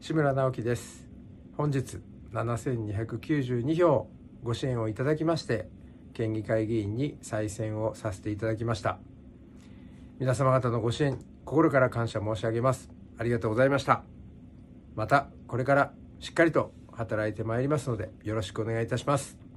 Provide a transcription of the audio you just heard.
志村直樹です本日7292票ご支援をいただきまして県議会議員に再選をさせていただきました皆様方のご支援心から感謝申し上げますありがとうございましたまたこれからしっかりと働いてまいりますのでよろしくお願いいたします